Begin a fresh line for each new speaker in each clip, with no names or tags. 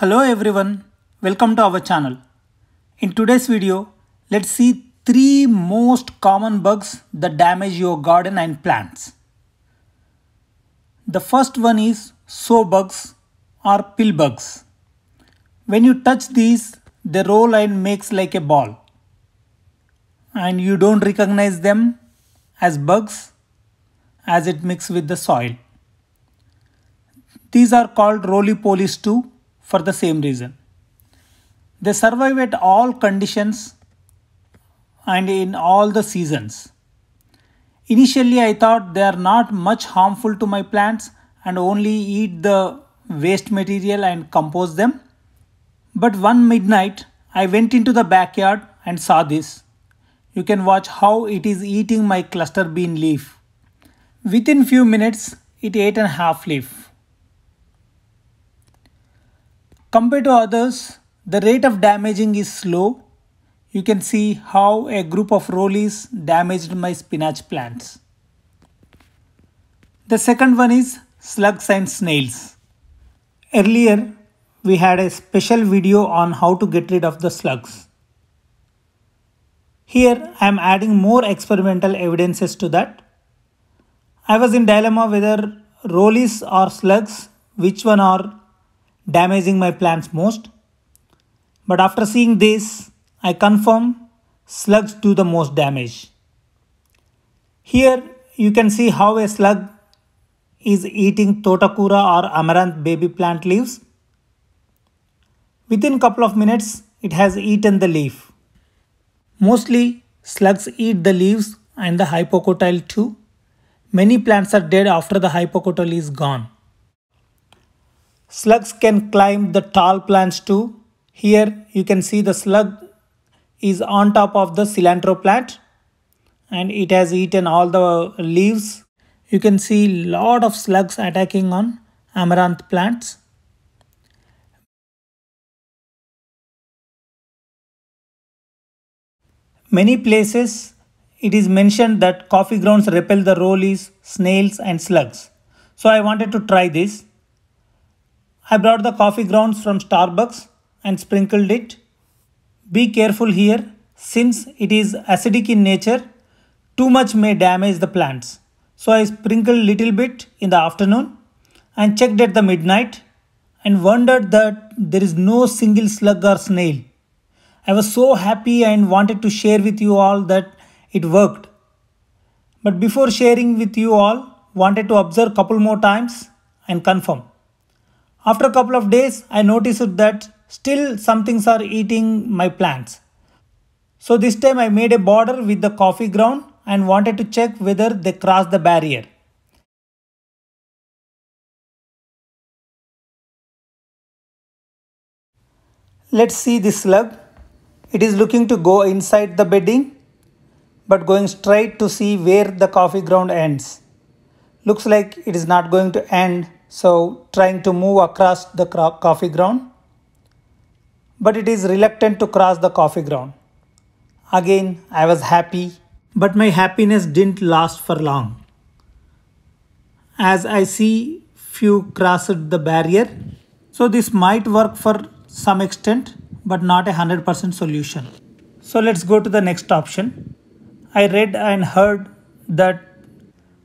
Hello everyone, welcome to our channel. In today's video, let's see three most common bugs that damage your garden and plants. The first one is sow bugs or pill bugs. When you touch these, they roll and makes like a ball. And you don't recognize them as bugs as it mix with the soil. These are called roly-polies too for the same reason. They survive at all conditions and in all the seasons. Initially, I thought they are not much harmful to my plants and only eat the waste material and compose them. But one midnight, I went into the backyard and saw this. You can watch how it is eating my cluster bean leaf. Within few minutes, it ate a half leaf. Compared to others, the rate of damaging is slow. You can see how a group of rollies damaged my spinach plants. The second one is slugs and snails. Earlier, we had a special video on how to get rid of the slugs. Here, I am adding more experimental evidences to that. I was in dilemma whether rollies or slugs, which one are damaging my plants most. But after seeing this, I confirm slugs do the most damage. Here you can see how a slug is eating totakura or Amaranth baby plant leaves. Within couple of minutes, it has eaten the leaf. Mostly, slugs eat the leaves and the hypocotyle too. Many plants are dead after the hypocotyle is gone. Slugs can climb the tall plants too. Here you can see the slug is on top of the cilantro plant and it has eaten all the leaves. You can see lot of slugs attacking on amaranth plants. Many places it is mentioned that coffee grounds repel the rollies, snails and slugs. So I wanted to try this. I brought the coffee grounds from Starbucks and sprinkled it. Be careful here since it is acidic in nature, too much may damage the plants. So I sprinkled little bit in the afternoon and checked at the midnight and wondered that there is no single slug or snail. I was so happy and wanted to share with you all that it worked. But before sharing with you all, wanted to observe couple more times and confirm. After a couple of days, I noticed that still some things are eating my plants. So this time I made a border with the coffee ground and wanted to check whether they cross the barrier. Let's see this slug. It is looking to go inside the bedding but going straight to see where the coffee ground ends. Looks like it is not going to end so trying to move across the coffee ground but it is reluctant to cross the coffee ground again i was happy but my happiness didn't last for long as i see few crossed the barrier so this might work for some extent but not a 100% solution so let's go to the next option i read and heard that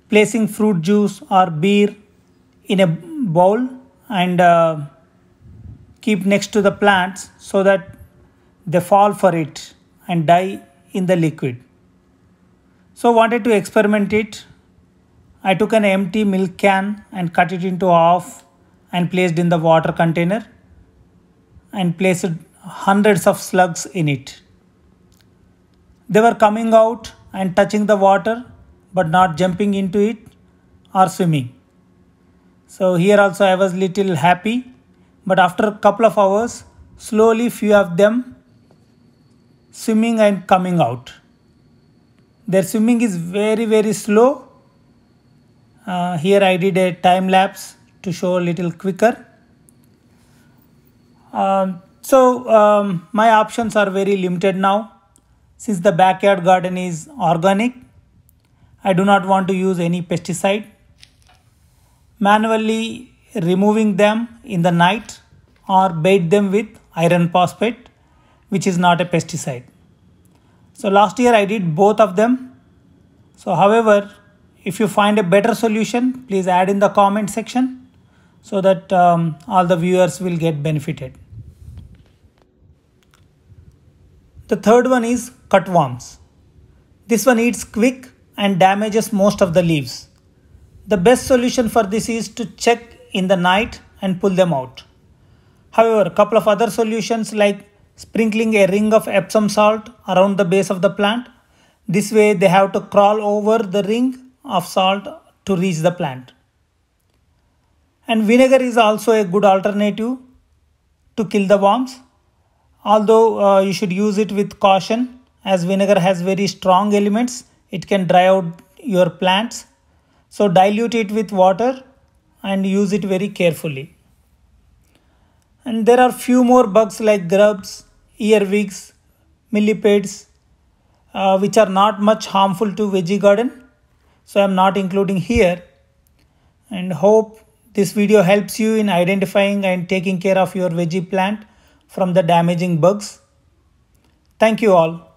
placing fruit juice or beer in a bowl and uh, keep next to the plants so that they fall for it and die in the liquid so wanted to experiment it i took an empty milk can and cut it into half and placed in the water container and placed hundreds of slugs in it they were coming out and touching the water but not jumping into it or swimming so here also I was little happy but after a couple of hours slowly few of them swimming and coming out. Their swimming is very very slow. Uh, here I did a time lapse to show a little quicker. Um, so um, my options are very limited now. Since the backyard garden is organic, I do not want to use any pesticide manually removing them in the night or bait them with iron phosphate which is not a pesticide. So last year I did both of them. So however, if you find a better solution, please add in the comment section so that um, all the viewers will get benefited. The third one is cutworms. This one eats quick and damages most of the leaves. The best solution for this is to check in the night and pull them out. However, a couple of other solutions like sprinkling a ring of Epsom salt around the base of the plant. This way they have to crawl over the ring of salt to reach the plant. And vinegar is also a good alternative to kill the worms. Although uh, you should use it with caution as vinegar has very strong elements, it can dry out your plants so dilute it with water and use it very carefully. And there are few more bugs like grubs, earwigs, millipedes, uh, which are not much harmful to veggie garden. So I am not including here. And hope this video helps you in identifying and taking care of your veggie plant from the damaging bugs. Thank you all.